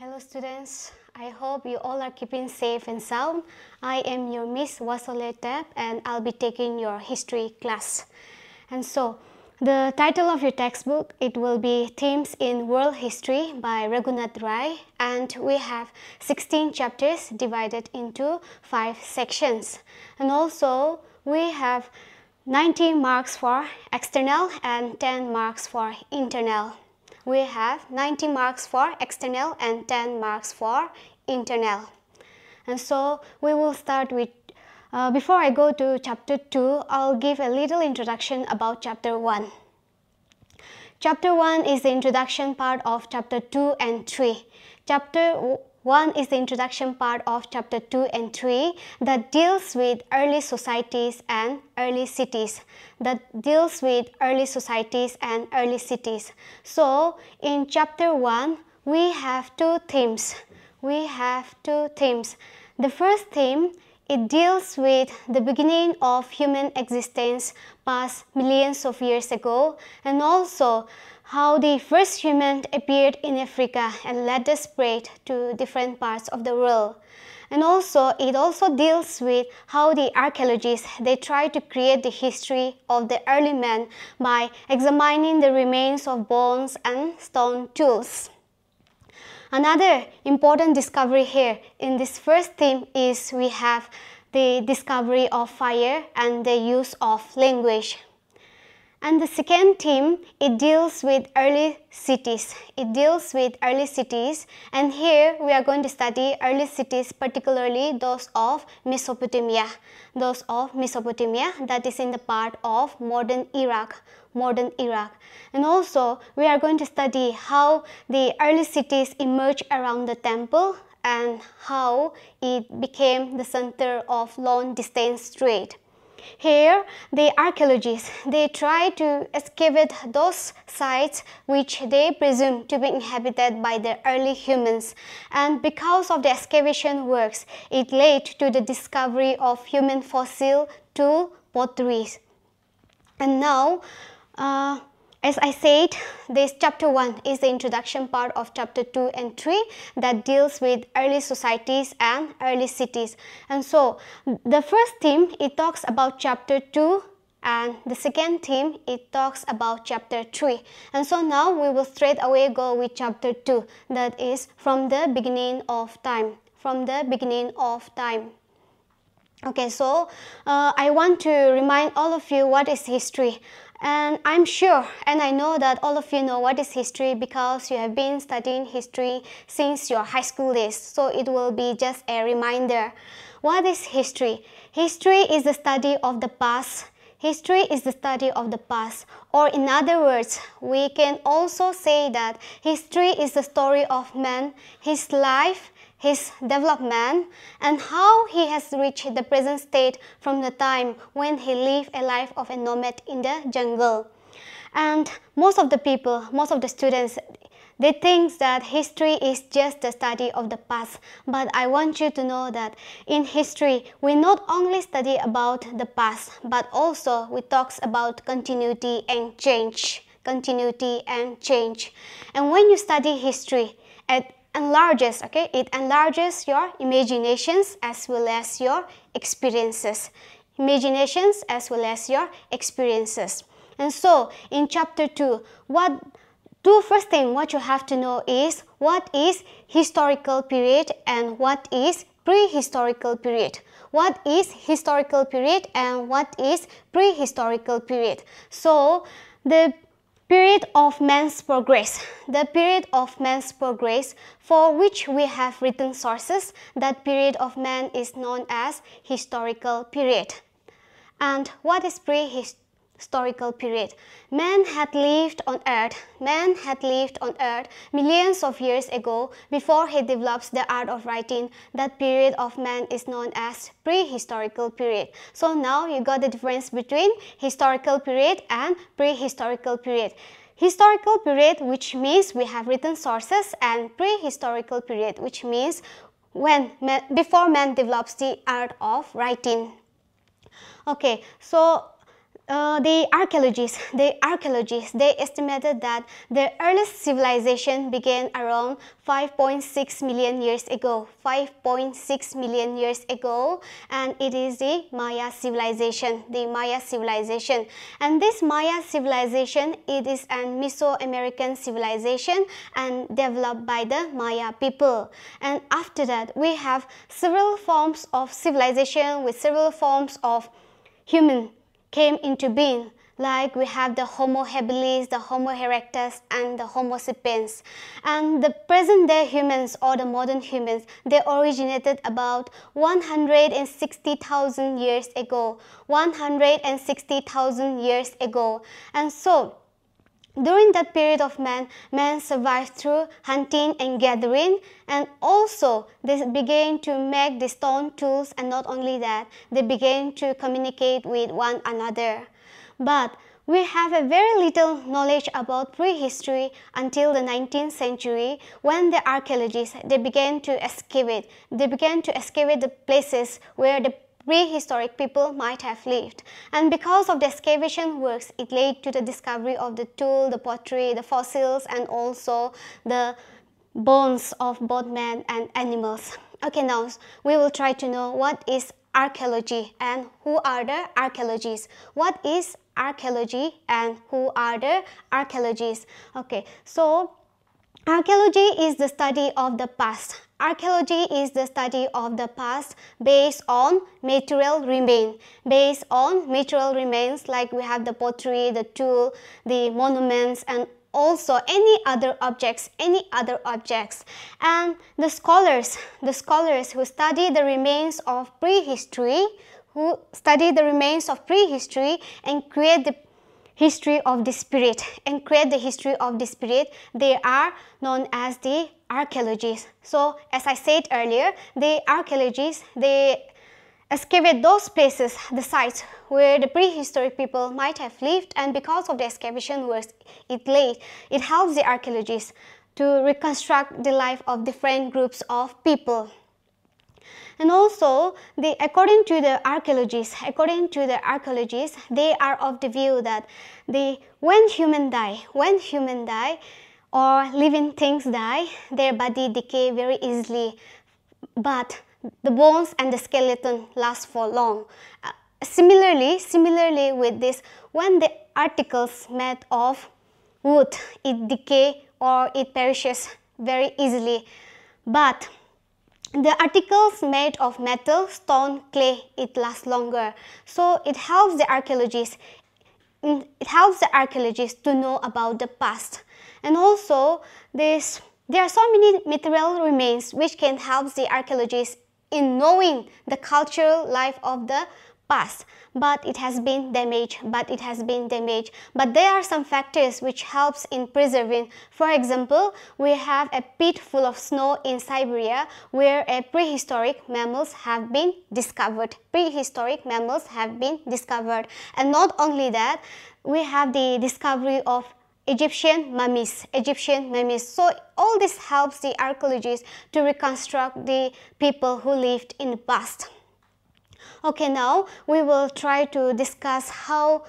Hello students, I hope you all are keeping safe and sound. I am your Miss Wasole and I'll be taking your history class. And so, the title of your textbook, it will be Themes in World History by Raghunath Rai and we have 16 chapters divided into 5 sections. And also, we have nineteen marks for external and 10 marks for internal we have 90 marks for external and 10 marks for internal. And so we will start with, uh, before I go to chapter 2, I'll give a little introduction about chapter 1. Chapter 1 is the introduction part of chapter 2 and 3. Chapter one is the introduction part of chapter 2 and 3 that deals with early societies and early cities that deals with early societies and early cities. So in chapter 1 we have two themes. We have two themes. The first theme it deals with the beginning of human existence past millions of years ago and also how the first human appeared in Africa and led the spread to different parts of the world. And also, it also deals with how the archaeologists, they try to create the history of the early man by examining the remains of bones and stone tools. Another important discovery here in this first theme is we have the discovery of fire and the use of language. And the second theme, it deals with early cities. It deals with early cities and here we are going to study early cities, particularly those of Mesopotamia. Those of Mesopotamia that is in the part of modern Iraq, modern Iraq. And also we are going to study how the early cities emerged around the temple and how it became the center of long distance trade. Here, the archaeologists, they try to excavate those sites which they presume to be inhabited by the early humans. And because of the excavation works, it led to the discovery of human fossil tool pottery, And now, uh, as I said, this chapter 1 is the introduction part of chapter 2 and 3 that deals with early societies and early cities. And so the first theme, it talks about chapter 2 and the second theme, it talks about chapter 3. And so now we will straight away go with chapter 2, that is from the beginning of time, from the beginning of time. Okay, so uh, I want to remind all of you what is history. And I'm sure and I know that all of you know what is history because you have been studying history since your high school days. So it will be just a reminder. What is history? History is the study of the past. History is the study of the past. Or in other words, we can also say that history is the story of man, his life, his development, and how he has reached the present state from the time when he lived a life of a nomad in the jungle. And most of the people, most of the students, they think that history is just the study of the past, but I want you to know that in history, we not only study about the past, but also we talks about continuity and change, continuity and change. And when you study history, at enlarges, okay? It enlarges your imaginations as well as your experiences. Imaginations as well as your experiences. And so, in chapter 2, what two first thing what you have to know is what is historical period and what is prehistorical period what is historical period and what is prehistorical period so the Period of man's progress. The period of man's progress for which we have written sources, that period of man is known as historical period. And what is prehistoric? historical period. Man had lived on earth, man had lived on earth millions of years ago before he develops the art of writing. That period of man is known as prehistorical period. So now you got the difference between historical period and prehistorical period. Historical period which means we have written sources and prehistorical period which means when man, before man develops the art of writing. Okay, so uh, the archaeologists, the archaeologists, they estimated that the earliest civilization began around 5.6 million years ago, 5.6 million years ago, and it is the Maya civilization, the Maya civilization. And this Maya civilization, it is an Mesoamerican civilization and developed by the Maya people. And after that, we have several forms of civilization with several forms of human came into being. Like we have the Homo habilis, the Homo erectus, and the Homo sapiens. And the present day humans or the modern humans, they originated about 160,000 years ago. 160,000 years ago. And so, during that period of man, man survived through hunting and gathering and also they began to make the stone tools and not only that, they began to communicate with one another. But we have a very little knowledge about prehistory until the 19th century when the archaeologists they began to excavate. They began to excavate the places where the prehistoric people might have lived. And because of the excavation works, it led to the discovery of the tool, the pottery, the fossils, and also the bones of both men and animals. Okay, now we will try to know what is archaeology and who are the archaeologists. What is archaeology and who are the archaeologists? Okay, so Archaeology is the study of the past. Archaeology is the study of the past based on material remains. Based on material remains like we have the pottery, the tool, the monuments and also any other objects, any other objects. And the scholars, the scholars who study the remains of prehistory, who study the remains of prehistory and create the history of the spirit and create the history of the spirit they are known as the archaeologists so as i said earlier the archaeologists they excavate those places the sites where the prehistoric people might have lived and because of the excavation works it laid it helps the archaeologists to reconstruct the life of different groups of people and also, the, according to the archaeologists, according to the archaeologists, they are of the view that the, when human die, when human die or living things die, their body decay very easily, but the bones and the skeleton last for long. Uh, similarly, similarly with this, when the articles made of wood, it decay or it perishes very easily. But the articles made of metal, stone, clay, it lasts longer. So it helps the archaeologists mm, it helps the archaeologists to know about the past. And also this there are so many material remains which can help the archaeologists in knowing the cultural life of the past but it has been damaged but it has been damaged but there are some factors which helps in preserving for example we have a pit full of snow in siberia where prehistoric mammals have been discovered prehistoric mammals have been discovered and not only that we have the discovery of Egyptian mummies, Egyptian mummies. So all this helps the archaeologists to reconstruct the people who lived in the past. Okay, now we will try to discuss how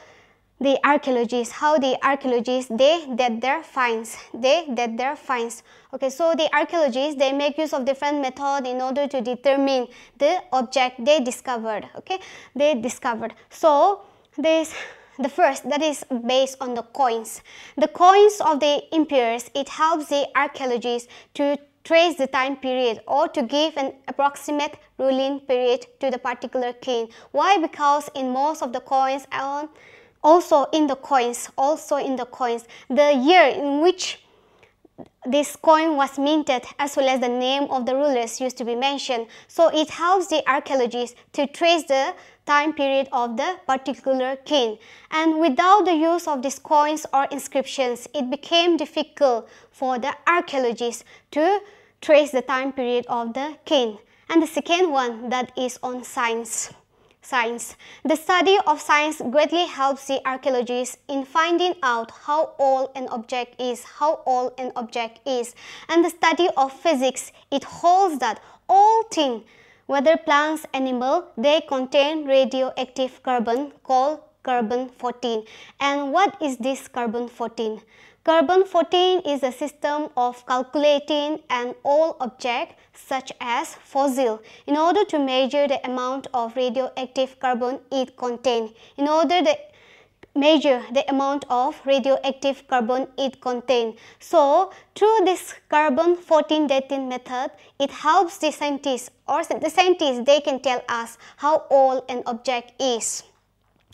the archaeologists, how the archaeologists, they did their finds, they did their finds. Okay, so the archaeologists, they make use of different method in order to determine the object they discovered, okay, they discovered. So, this the first that is based on the coins. The coins of the empires, it helps the archaeologists to trace the time period or to give an approximate ruling period to the particular king. Why? Because in most of the coins also in the coins, also in the coins, the year in which this coin was minted as well as the name of the rulers used to be mentioned. So it helps the archaeologists to trace the time period of the particular king. And without the use of these coins or inscriptions, it became difficult for the archaeologists to trace the time period of the king. And the second one that is on science. Science. The study of science greatly helps the archaeologists in finding out how old an object is, how old an object is. And the study of physics, it holds that all things whether plants, animal, they contain radioactive carbon called carbon-14. And what is this carbon-14? Carbon-14 is a system of calculating an old object such as fossil in order to measure the amount of radioactive carbon it contains. In order the measure the amount of radioactive carbon it contains. So through this carbon 14 dating method, it helps the scientists or the scientists they can tell us how old an object is.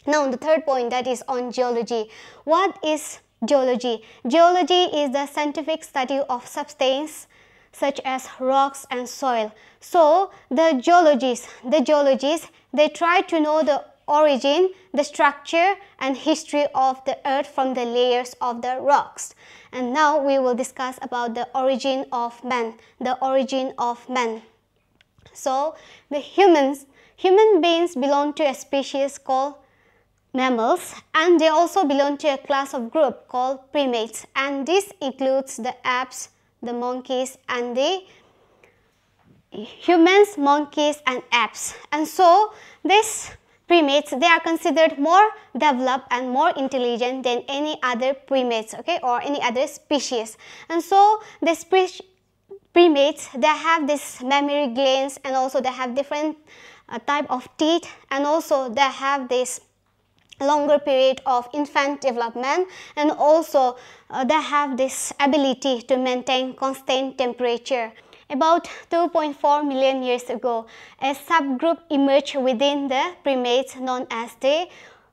Now the third point that is on geology. What is geology? Geology is the scientific study of substance such as rocks and soil. So the geologists, the geologists, they try to know the origin, the structure and history of the earth from the layers of the rocks. And now we will discuss about the origin of man, the origin of man. So the humans, human beings belong to a species called mammals and they also belong to a class of group called primates and this includes the apes, the monkeys and the humans, monkeys and apes and so this primates they are considered more developed and more intelligent than any other primates okay or any other species and so the primates they have this mammary glands and also they have different uh, type of teeth and also they have this longer period of infant development and also uh, they have this ability to maintain constant temperature about 2.4 million years ago, a subgroup emerged within the primates known as the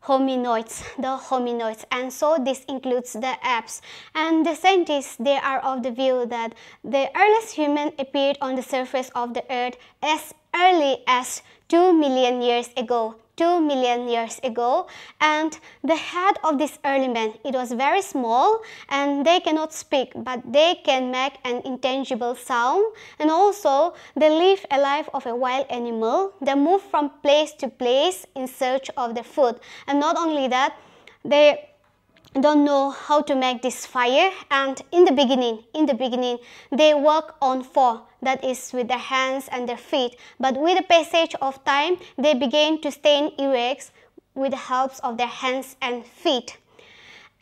hominoids, the hominoids. And so this includes the apes. And the scientists, they are of the view that the earliest human appeared on the surface of the earth as early as 2 million years ago, 2 million years ago. And the head of this early man, it was very small and they cannot speak, but they can make an intangible sound. And also, they live a life of a wild animal. They move from place to place in search of their food. And not only that, they don't know how to make this fire and in the beginning in the beginning they work on four that is with their hands and their feet. But with the passage of time, they began to stand erect with the help of their hands and feet.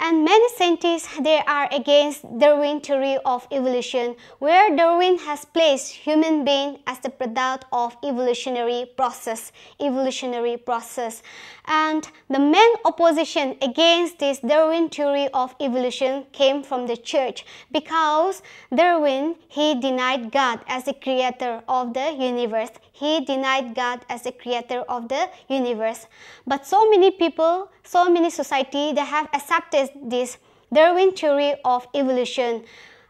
And many scientists they are against Darwin theory of evolution where Darwin has placed human being as the product of evolutionary process, evolutionary process. And the main opposition against this Darwin theory of evolution came from the church because Darwin he denied God as the creator of the universe he denied God as the creator of the universe. But so many people, so many society, they have accepted this Darwin theory of evolution.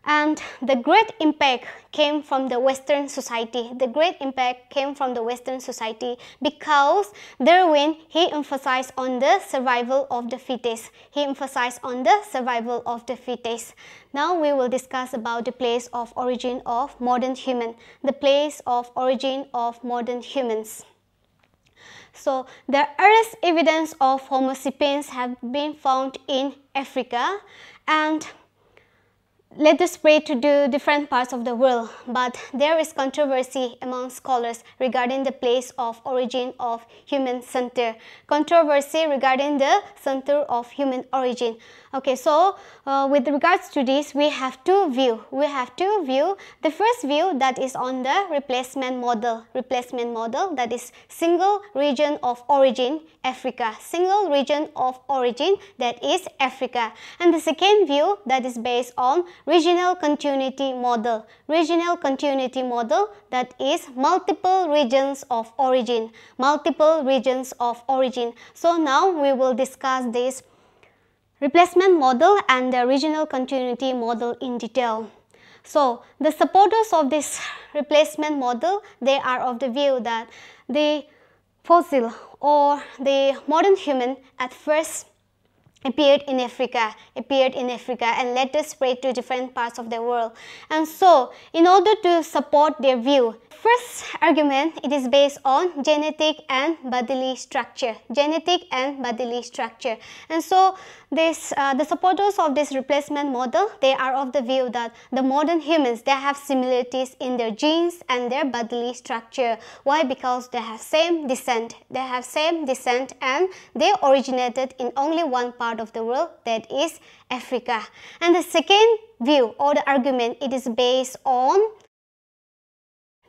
And the great impact came from the Western society. The great impact came from the Western society because Darwin, he emphasized on the survival of the fittest. He emphasized on the survival of the fittest. Now we will discuss about the place of origin of modern human. The place of origin of modern humans. So the earliest evidence of Homo sapiens have been found in Africa and let us spread to different parts of the world, but there is controversy among scholars regarding the place of origin of human center. Controversy regarding the center of human origin. Okay, so uh, with regards to this, we have two view. We have two view. The first view that is on the replacement model. Replacement model that is single region of origin, Africa. Single region of origin that is Africa. And the second view that is based on regional continuity model. Regional continuity model that is multiple regions of origin. Multiple regions of origin. So now we will discuss this replacement model and the regional continuity model in detail. So the supporters of this replacement model, they are of the view that the fossil or the modern human at first appeared in Africa, appeared in Africa and later spread to different parts of the world. And so, in order to support their view, first argument, it is based on genetic and bodily structure, genetic and bodily structure. And so, this, uh, the supporters of this replacement model, they are of the view that the modern humans, they have similarities in their genes and their bodily structure. Why? Because they have same descent. They have same descent and they originated in only one part of the world, that is Africa. And the second view or the argument, it is based on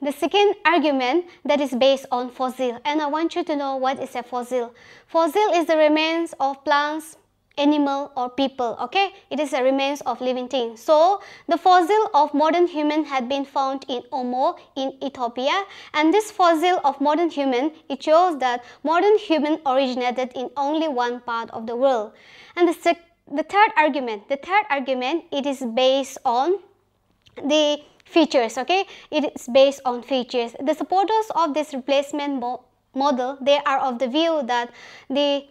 the second argument that is based on fossil and I want you to know what is a fossil. Fossil is the remains of plants, animal or people okay it is the remains of living thing so the fossil of modern human had been found in Omo in Ethiopia and this fossil of modern human it shows that modern human originated in only one part of the world and the, the third argument the third argument it is based on the features okay it is based on features the supporters of this replacement mo model they are of the view that the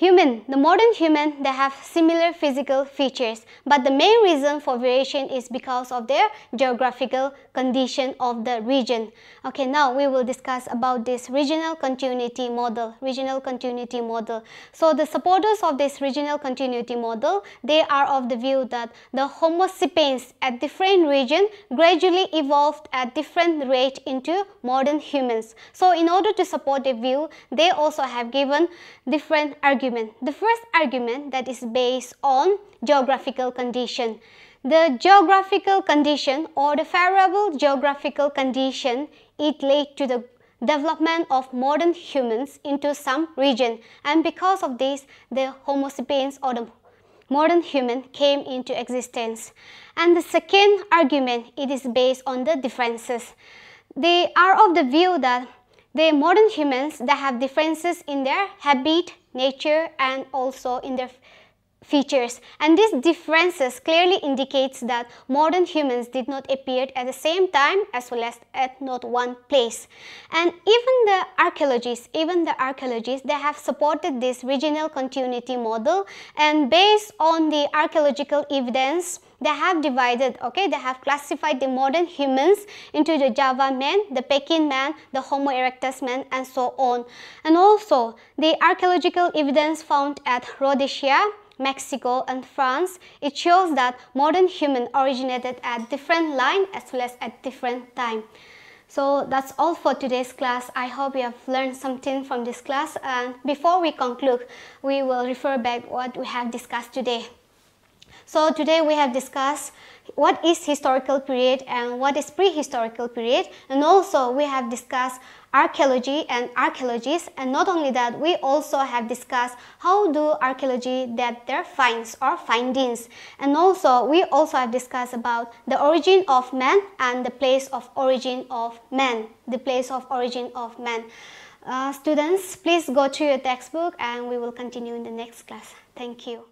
Human, the modern human, they have similar physical features, but the main reason for variation is because of their geographical condition of the region. Okay, now we will discuss about this regional continuity model, regional continuity model. So the supporters of this regional continuity model, they are of the view that the homo sapiens at different region gradually evolved at different rate into modern humans. So in order to support the view, they also have given different argument. The first argument that is based on geographical condition. The geographical condition or the favorable geographical condition it led to the development of modern humans into some region and because of this the homo sapiens or the modern human came into existence. And the second argument, it is based on the differences. They are of the view that the modern humans that have differences in their habit, nature and also in their features and these differences clearly indicates that modern humans did not appear at the same time as well as at not one place and even the archaeologists even the archaeologists they have supported this regional continuity model and based on the archaeological evidence they have divided, okay, they have classified the modern humans into the Java man, the Peking man, the Homo erectus man, and so on. And also, the archaeological evidence found at Rhodesia, Mexico and France, it shows that modern human originated at different line as well as at different time. So that's all for today's class. I hope you have learned something from this class and before we conclude, we will refer back what we have discussed today. So today we have discussed what is historical period and what is prehistorical period and also we have discussed archaeology and archaeologists and not only that we also have discussed how do archaeology that their finds or findings and also we also have discussed about the origin of man and the place of origin of man the place of origin of man uh, students please go to your textbook and we will continue in the next class thank you